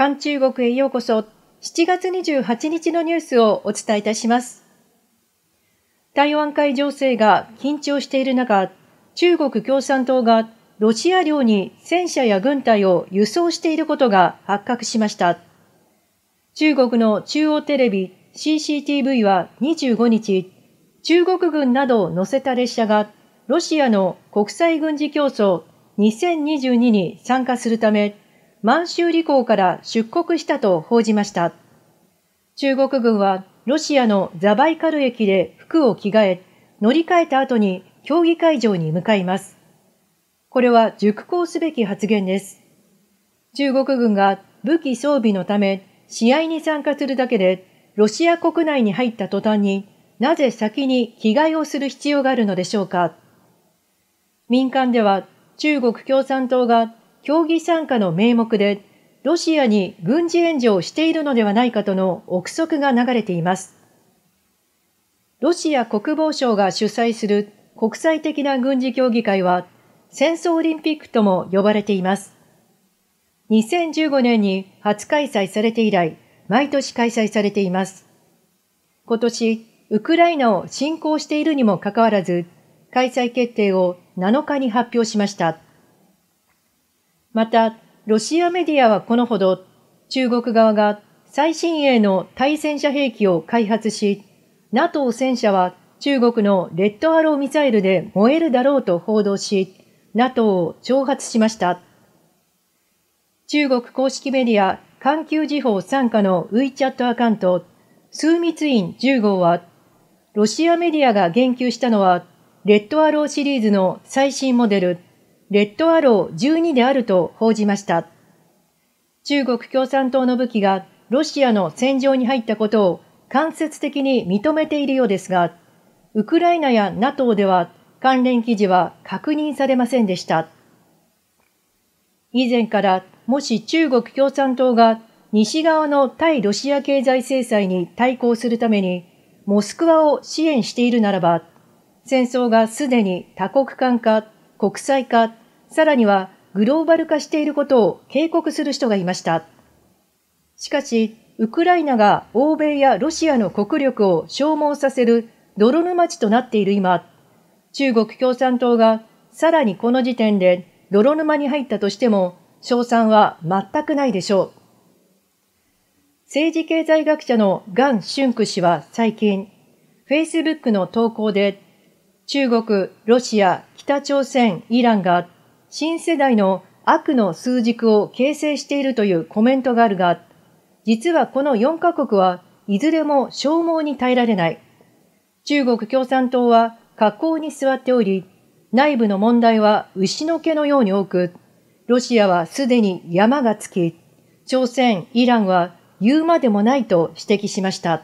韓中国へようこそ7月28日のニュースをお伝えいたします。台湾海情勢が緊張している中、中国共産党がロシア領に戦車や軍隊を輸送していることが発覚しました。中国の中央テレビ CCTV は25日、中国軍などを乗せた列車がロシアの国際軍事競争2022に参加するため、満州理工から出国したと報じました。中国軍はロシアのザバイカル駅で服を着替え、乗り換えた後に競技会場に向かいます。これは熟考すべき発言です。中国軍が武器装備のため試合に参加するだけでロシア国内に入った途端になぜ先に着替えをする必要があるのでしょうか民間では中国共産党が競技参加の名目でロシアに軍事援助をしているのではないかとの憶測が流れています。ロシア国防省が主催する国際的な軍事協議会は戦争オリンピックとも呼ばれています。2015年に初開催されて以来、毎年開催されています。今年、ウクライナを侵攻しているにもかかわらず、開催決定を7日に発表しました。また、ロシアメディアはこのほど、中国側が最新鋭の対戦車兵器を開発し、NATO 戦車は中国のレッドアローミサイルで燃えるだろうと報道し、NATO を挑発しました。中国公式メディア環球時報傘下の WeChat アカウント、枢密院10号は、ロシアメディアが言及したのは、レッドアローシリーズの最新モデル、レッドアロー12であると報じました。中国共産党の武器がロシアの戦場に入ったことを間接的に認めているようですが、ウクライナや NATO では関連記事は確認されませんでした。以前からもし中国共産党が西側の対ロシア経済制裁に対抗するためにモスクワを支援しているならば、戦争がすでに多国間化、国際化、さらにはグローバル化していることを警告する人がいました。しかし、ウクライナが欧米やロシアの国力を消耗させる泥沼地となっている今、中国共産党がさらにこの時点で泥沼に入ったとしても、賞賛は全くないでしょう。政治経済学者のガン・シュンク氏は最近、Facebook の投稿で、中国、ロシア、北朝鮮、イランが新世代の悪の数軸を形成しているというコメントがあるが、実はこの4カ国はいずれも消耗に耐えられない。中国共産党は下降に座っており、内部の問題は牛の毛のように多く、ロシアはすでに山がつき、朝鮮、イランは言うまでもないと指摘しました。